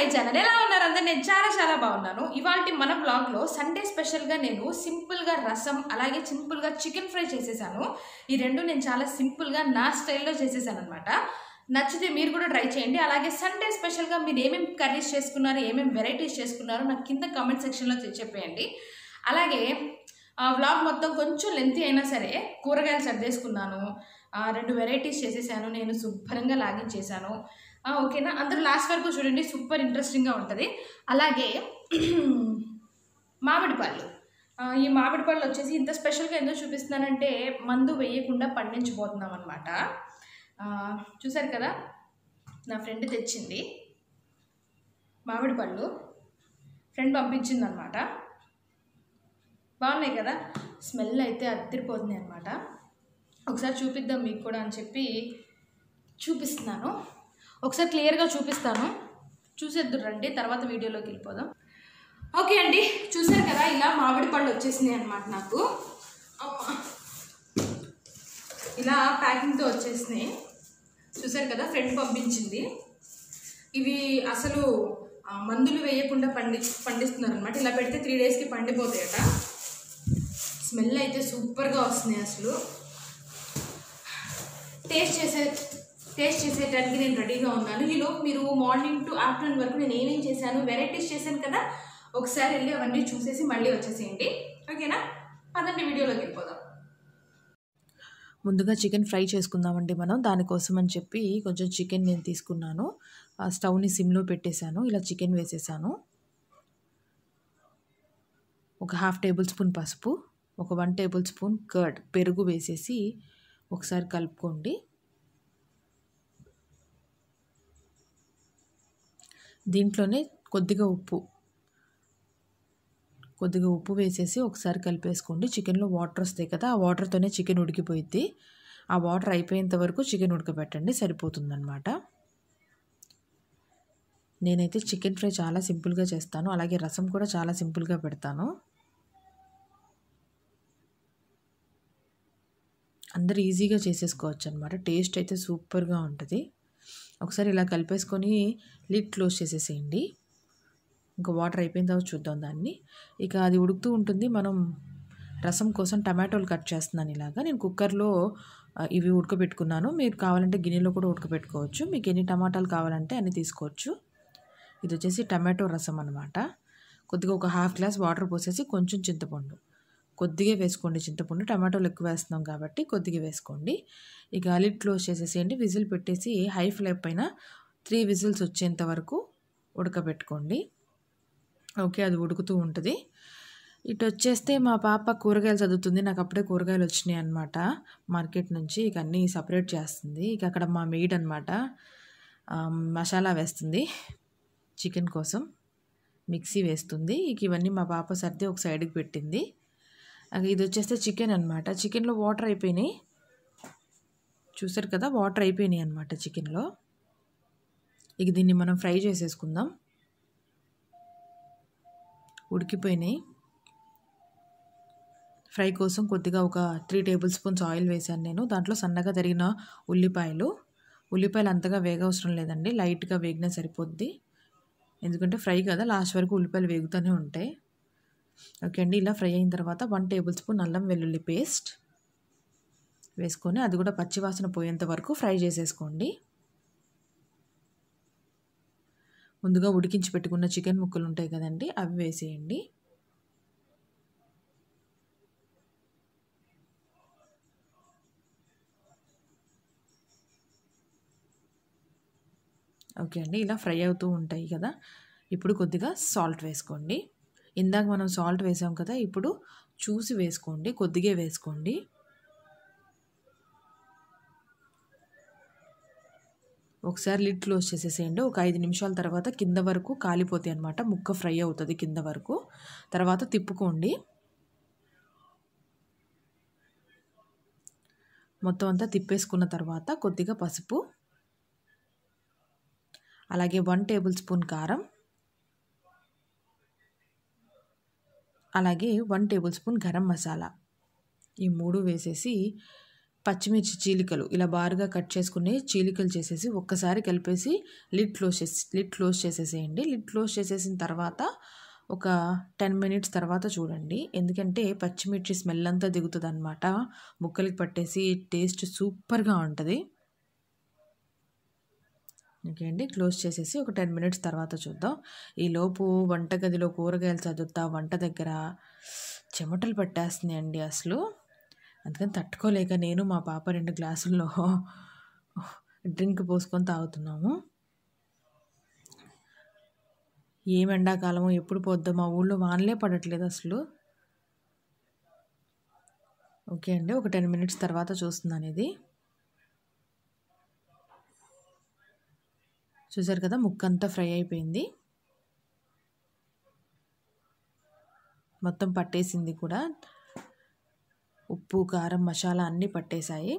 my channel ఎలా ఉన్నారు అందరు నేను చాలా చాలా బాగున్నాను ఇవాళ మన బ్లాగ్లో సండే స్పెషల్గా నేను సింపుల్గా రసం అలాగే సింపుల్గా చికెన్ ఫ్రై చేసేసాను ఈ రెండు నేను చాలా సింపుల్గా నా స్టైల్లో చేసేసాను అనమాట నచ్చితే మీరు కూడా ట్రై చేయండి అలాగే సండే స్పెషల్గా మీరు ఏమేమి కర్రీస్ చేసుకున్నారు ఏమేమి వెరైటీస్ చేసుకున్నారో నాకు కింద కామెంట్ సెక్షన్లో చెప్పేయండి అలాగే వ్లాగ్ మొత్తం కొంచెం లెంతీ అయినా సరే కూరగాయలు సర్దేసుకున్నాను రెండు వెరైటీస్ చేసేసాను నేను శుభ్రంగా లాగించేసాను ఓకేనా అందరూ లాస్ట్ వరకు చూడండి సూపర్ ఇంట్రెస్టింగ్గా ఉంటుంది అలాగే మామిడి పళ్ళు ఈ మామిడి పళ్ళు వచ్చేసి ఇంత స్పెషల్గా ఎందుకు చూపిస్తున్నానంటే మందు వేయకుండా పండించబోతున్నాం అనమాట చూసారు కదా నా ఫ్రెండ్ తెచ్చింది మామిడి పళ్ళు ఫ్రెండ్ పంపించింది అనమాట బాగున్నాయి కదా స్మెల్ అయితే అత్తిరిపోతుంది అనమాట ఒకసారి చూపిద్దాం మీకు కూడా అని చెప్పి చూపిస్తున్నాను ఒకసారి క్లియర్గా చూపిస్తాను చూసేద్దు రండి తర్వాత వీడియోలోకి వెళ్ళిపోదాం ఓకే అండి చూసారు కదా ఇలా మామిడి పళ్ళు వచ్చేసినాయి అనమాట నాకు ఇలా ప్యాకింగ్తో వచ్చేసినాయి చూసారు కదా ఫ్రెండ్ పంపించింది ఇవి అసలు మందులు వేయకుండా పండి పండిస్తున్నారు అనమాట ఇలా పెడితే త్రీ డేస్కి పండిపోతాయట స్మెల్ అయితే సూపర్గా వస్తున్నాయి అసలు టేస్ట్ చేసే టేస్ట్ చేసేటానికి నేను రెడీగా ఉన్నాను ఈలోపు మీరు మార్నింగ్ టు ఆఫ్టర్నూన్ వరకు నేను ఏమేం చేశాను వెరైటీస్ చేశాను కదా ఒకసారి వెళ్ళి అవన్నీ చూసేసి మళ్ళీ వచ్చేసేయండి ఓకేనా పదండి వీడియోలోకి వెళ్ళిపోదాం ముందుగా చికెన్ ఫ్రై చేసుకుందామండి మనం దానికోసం అని చెప్పి కొంచెం చికెన్ నేను తీసుకున్నాను స్టవ్ని సిమ్లో పెట్టేశాను ఇలా చికెన్ వేసేసాను ఒక హాఫ్ టేబుల్ స్పూన్ పసుపు ఒక వన్ టేబుల్ స్పూన్ కర్డ్ పెరుగు వేసేసి ఒకసారి కలుపుకోండి దీంట్లోనే కొద్దిగా ఉప్పు కొద్దిగా ఉప్పు వేసేసి ఒకసారి కలిపేసుకోండి చికెన్లో వాటర్ వస్తాయి కదా ఆ వాటర్తోనే చికెన్ ఉడికిపోయింది ఆ వాటర్ అయిపోయేంత వరకు చికెన్ ఉడకబెట్టండి సరిపోతుందన్నమాట నేనైతే చికెన్ ఫ్రై చాలా సింపుల్గా చేస్తాను అలాగే రసం కూడా చాలా సింపుల్గా పెడతాను అందరు ఈజీగా చేసేసుకోవచ్చు అనమాట టేస్ట్ అయితే సూపర్గా ఉంటుంది ఒకసారి ఇలా కలిపేసుకొని లిడ్ క్లోజ్ చేసేసేయండి ఇంకా వాటర్ అయిపోయిన తర్వాత చూద్దాం దాన్ని ఇక అది ఉడుకుతూ ఉంటుంది మనం రసం కోసం టమాటోలు కట్ చేస్తున్నాను ఇలాగా నేను కుక్కర్లో ఇవి ఉడకబెట్టుకున్నాను మీరు కావాలంటే గిన్నెలో కూడా ఉడకబెట్టుకోవచ్చు మీకు ఎన్ని టమాటాలు కావాలంటే అన్ని తీసుకోవచ్చు ఇది వచ్చేసి టమాటో రసం అనమాట కొద్దిగా ఒక హాఫ్ గ్లాస్ వాటర్ పోసేసి కొంచెం చింతపండు కొద్దిగా వేసుకోండి చింతపండు టమాటోలు ఎక్కువ వేస్తున్నాం కాబట్టి కొద్దిగా వేసుకోండి ఇక లిడ్ క్లోజ్ చేసేసేయండి విజిల్ పెట్టేసి హై ఫ్లేమ్ పైన త్రీ విజిల్స్ వచ్చేంత వరకు ఉడకబెట్టుకోండి ఓకే అది ఉడుకుతూ ఉంటుంది ఇటు వచ్చేస్తే మా పాప కూరగాయలు చదువుతుంది నాకు అప్పుడే కూరగాయలు వచ్చినాయి అనమాట మార్కెట్ నుంచి ఇక అన్నీ సపరేట్ చేస్తుంది ఇక అక్కడ మా మెయిడ్ అనమాట మసాలా వేస్తుంది చికెన్ కోసం మిక్సీ వేస్తుంది ఇక ఇవన్నీ మా పాప సర్ది ఒక సైడ్కి పెట్టింది ఇది వచ్చేస్తే చికెన్ అనమాట చికెన్లో వాటర్ అయిపోయినాయి చూసారు కదా వాటర్ అయిపోయినాయి అనమాట చికెన్లో ఇక దీన్ని మనం ఫ్రై చేసేసుకుందాం ఉడికిపోయినాయి ఫ్రై కోసం కొద్దిగా ఒక త్రీ టేబుల్ స్పూన్స్ ఆయిల్ వేశాను నేను దాంట్లో సన్నగా తరిగిన ఉల్లిపాయలు ఉల్లిపాయలు అంతగా వేగ అవసరం లేదండి లైట్గా వేగినా సరిపోద్ది ఎందుకంటే ఫ్రై కదా లాస్ట్ వరకు ఉల్లిపాయలు వేగుతూనే ఉంటాయి ఓకే అండి ఇలా ఫ్రై అయిన తర్వాత వన్ టేబుల్ స్పూన్ అల్లం వెల్లుల్లి పేస్ట్ వేసుకొని అది కూడా పచ్చివాసన పోయేంత వరకు ఫ్రై చేసేసుకోండి ముందుగా ఉడికించి పెట్టుకున్న చికెన్ ముక్కలు ఉంటాయి కదండి అవి వేసేయండి ఓకే అండి ఇలా ఫ్రై అవుతూ ఉంటాయి కదా ఇప్పుడు కొద్దిగా సాల్ట్ వేసుకోండి ఇందాక మనం సాల్ట్ వేసాం కదా ఇప్పుడు చూసి వేసుకోండి కొద్దిగా వేసుకోండి ఒకసారి లిడ్ క్లోజ్ చేసేసేయండి ఒక ఐదు నిమిషాల తర్వాత కింద వరకు కాలిపోతాయి అనమాట ముక్క ఫ్రై అవుతుంది కింద వరకు తర్వాత తిప్పుకోండి మొత్తం అంతా తిప్పేసుకున్న తర్వాత కొద్దిగా పసుపు అలాగే వన్ టేబుల్ స్పూన్ కారం అలాగే one tablespoon garam masala ఈ మూడు వేసేసి పచ్చిమిర్చి చీలికలు ఇలా బారుగా కట్ చేసుకునే చీలికలు చేసేసి ఒక్కసారి కలిపేసి లిడ్ క్లోజ్ చేసి లిడ్ క్లోజ్ చేసేసేయండి లిడ్ క్లోజ్ చేసేసిన తర్వాత ఒక టెన్ మినిట్స్ తర్వాత చూడండి ఎందుకంటే పచ్చిమిర్చి స్మెల్ అంతా దిగుతుంది అనమాట ముక్కలకి పట్టేసి టేస్ట్ సూపర్గా ఉంటుంది ఓకే అండి క్లోజ్ చేసేసి ఒక టెన్ మినిట్స్ తర్వాత చూద్దాం ఈలోపు వంటగదిలో కూరగాయలు చదువుతా వంట దగ్గర చెమటలు పట్టేస్తున్నాయండి అసలు అందుకని తట్టుకోలేక నేను మా పాప రెండు గ్లాసుల్లో డ్రింక్ పోసుకొని తాగుతున్నాము ఏం ఎండాకాలము ఎప్పుడు పోద్దాం మా ఊళ్ళో వానలే పడట్లేదు అసలు ఓకే అండి ఒక టెన్ మినిట్స్ తర్వాత చూస్తున్నాను ఇది చూసారు కదా ముక్కంతా ఫ్రై అయిపోయింది మొత్తం పట్టేసింది కూడా ఉప్పు కారం మసాలా అన్నీ పట్టేశాయి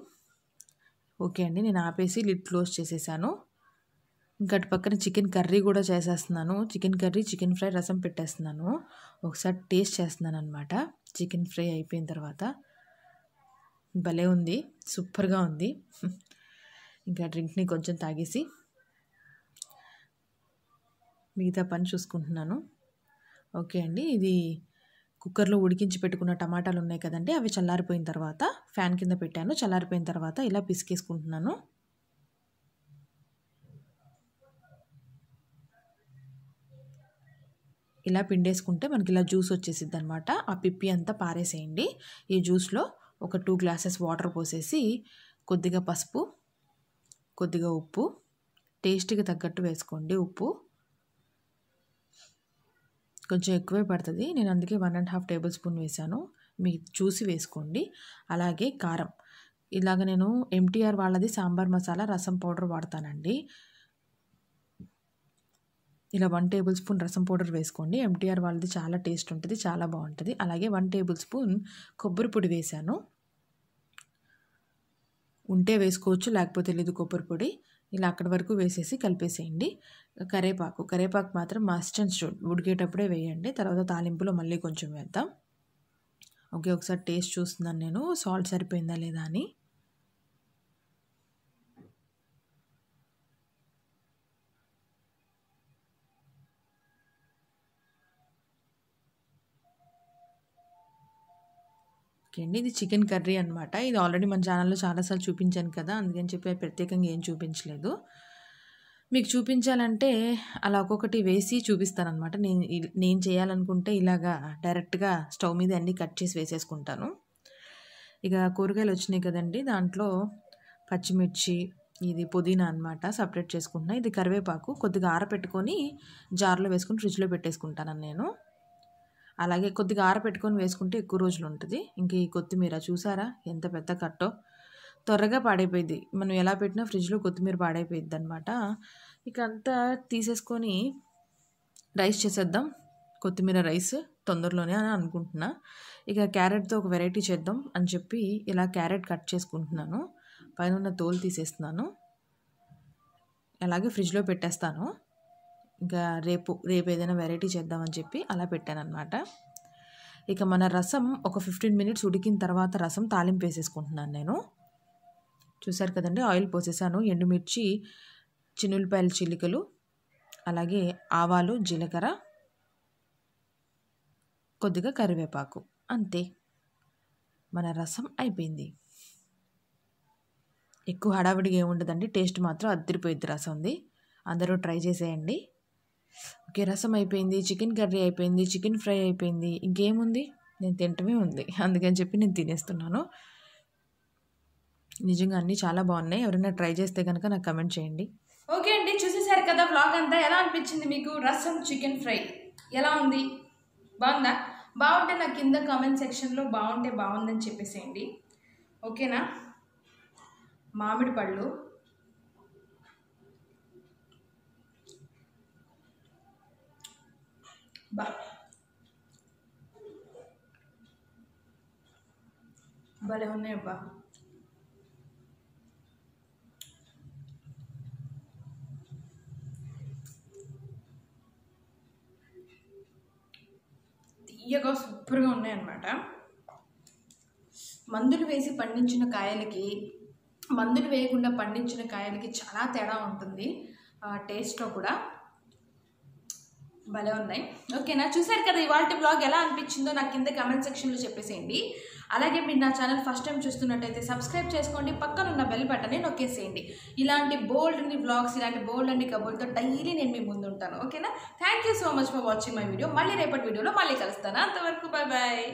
ఓకే అండి నేను ఆపేసి లిడ్ క్లోజ్ చేసేసాను ఇంకా అటు పక్కన చికెన్ కర్రీ కూడా చేసేస్తున్నాను చికెన్ కర్రీ చికెన్ ఫ్రై రసం పెట్టేస్తున్నాను ఒకసారి టేస్ట్ చేస్తున్నాను అనమాట చికెన్ ఫ్రై అయిపోయిన తర్వాత భలే ఉంది సూపర్గా ఉంది ఇంకా డ్రింక్ని కొంచెం తాగేసి మిగతా పని చూసుకుంటున్నాను ఓకే అండి ఇది కుక్కర్లో ఉడికించి పెట్టుకున్న టమాటాలు ఉన్నాయి కదండి అవి చల్లారిపోయిన తర్వాత ఫ్యాన్ కింద పెట్టాను చల్లారిపోయిన తర్వాత ఇలా పిసికేసుకుంటున్నాను ఇలా పిండేసుకుంటే మనకి ఇలా జ్యూస్ వచ్చేసిద్ది అనమాట ఆ పిప్పి అంతా పారేసేయండి ఈ జ్యూస్లో ఒక టూ గ్లాసెస్ వాటర్ పోసేసి కొద్దిగా పసుపు కొద్దిగా ఉప్పు టేస్ట్కి తగ్గట్టు వేసుకోండి ఉప్పు కొంచెం ఎక్కువే పడుతుంది నేను అందుకే one and half tablespoon వేసాను మీ చూసి వేసుకోండి అలాగే కారం ఇలాగ నేను ఎంటీఆర్ వాళ్ళది సాంబార్ మసాలా రసం పౌడర్ వాడతానండి ఇలా one tablespoon rasam powder వేసుకోండి ఎంటీఆర్ వాళ్ళది చాలా టేస్ట్ ఉంటుంది చాలా బాగుంటుంది అలాగే వన్ టేబుల్ స్పూన్ కొబ్బరి పొడి వేశాను ఉంటే వేసుకోవచ్చు లేకపోతే లేదు కొబ్బరి పొడి ఇలా అక్కడి వరకు వేసేసి కలిపేసేయండి కరేపాకు కరేపాకు మాత్రం మస్ట్ అండ్ స్టూడ్ ఉడికేటప్పుడే వేయండి తర్వాత తాలింపులో మళ్ళీ కొంచెం వేద్దాం ఓకే ఒకసారి టేస్ట్ చూస్తున్నాను నేను సాల్ట్ సరిపోయిందా లేదా అని ఓకే అండి ఇది చికెన్ కర్రీ అనమాట ఇది ఆల్రెడీ మన ఛానల్లో చాలాసార్లు చూపించాను కదా అందుకని చెప్పి ప్రత్యేకంగా ఏం చూపించలేదు మీకు చూపించాలంటే అలా ఒక్కొక్కటి వేసి చూపిస్తానమాట నేను నేను చేయాలనుకుంటే ఇలాగా డైరెక్ట్గా స్టవ్ మీద అన్నీ కట్ చేసి వేసేసుకుంటాను ఇక కూరగాయలు వచ్చినాయి కదండి దాంట్లో పచ్చిమిర్చి ఇది పుదీనా అనమాట సపరేట్ చేసుకుంటున్నాను ఇది కరివేపాకు కొద్దిగా ఆరపెట్టుకొని జార్లో వేసుకుని ఫ్రిడ్జ్లో పెట్టేసుకుంటాను నేను అలాగే కొద్దిగా పెట్టుకొని వేసుకుంటే ఎక్కువ రోజులు ఉంటుంది ఇంక ఈ కొత్తిమీర చూసారా ఎంత పెద్ద కట్టో త్వరగా పాడైపోయింది మనం ఎలా పెట్టినా ఫ్రిడ్జ్లో కొత్తిమీర పాడైపోయింది అనమాట ఇక అంతా తీసేసుకొని రైస్ చేసేద్దాం కొత్తిమీర రైస్ తొందరలోనే అని అనుకుంటున్నా ఇక క్యారెట్తో ఒక వెరైటీ చేద్దాం అని చెప్పి ఇలా క్యారెట్ కట్ చేసుకుంటున్నాను పైన ఉన్న తోలు తీసేస్తున్నాను అలాగే ఫ్రిడ్జ్లో పెట్టేస్తాను ఇంకా రేపు రేపు ఏదైనా వెరైటీ చేద్దామని చెప్పి అలా పెట్టాను అనమాట ఇక మన రసం ఒక ఫిఫ్టీన్ మినిట్స్ ఉడికిన తర్వాత రసం తాలింపు వేసేసుకుంటున్నాను నేను చూసారు కదండి ఆయిల్ పోసేసాను ఎండుమిర్చి చిన్నులపాయల చిలికలు అలాగే ఆవాలు జీలకర్ర కొద్దిగా కరివేపాకు అంతే మన రసం అయిపోయింది ఎక్కువ హడావిడిగా ఏముండదండి టేస్ట్ మాత్రం అద్దరిపోయిద్ది ఉంది అందరూ ట్రై చేసేయండి ఓకే రసం అయిపోయింది చికెన్ కర్రీ అయిపోయింది చికెన్ ఫ్రై అయిపోయింది ఇంకేముంది నేను తినటమే ఉంది అందుకని చెప్పి నేను తినేస్తున్నాను నిజంగా అన్నీ చాలా బాగున్నాయి ఎవరైనా ట్రై చేస్తే కనుక నాకు కమెంట్ చేయండి ఓకే అండి చూసేసారు కదా బ్లాగ్ అంతా ఎలా అనిపించింది మీకు రసం చికెన్ ఫ్రై ఎలా ఉంది బాగుందా బాగుంటే నాకు కింద కామెంట్ సెక్షన్లో బాగుంటే బాగుందని చెప్పేసేయండి ఓకేనా మామిడి పళ్ళు బా భలే ఉన్నాయి అబ్బా తీయగా సూపర్గా ఉన్నాయన్నమాట మందులు వేసి పండించిన కాయలకి మందులు వేయకుండా పండించిన కాయలకి చాలా తేడా ఉంటుంది టేస్ట్లో కూడా భలే ఉన్నాయి ఓకేనా చూసారు కదా ఇవాళ బ్లాగ్ ఎలా అనిపించిందో నాకు కింద కమెంట్ సెక్షన్లో చెప్పేసేయండి అలాగే మీరు నా ఛానల్ ఫస్ట్ టైం చూస్తున్నట్టయితే సబ్స్క్రైబ్ చేసుకోండి పక్కన ఉన్న బెల్ బటన్ని నొక్కేసేయండి ఇలాంటి బోల్డ్ అండి బ్లాగ్స్ ఇలాంటి బోల్డ్ అండి కబుల్తో డైలీ నేను మీ ముందు ఉంటాను ఓకేనా thank you so much for watching my video మళ్ళీ రేపటి వీడియోలో మళ్ళీ కలుస్తాను అంతవరకు బాయ్ బాయ్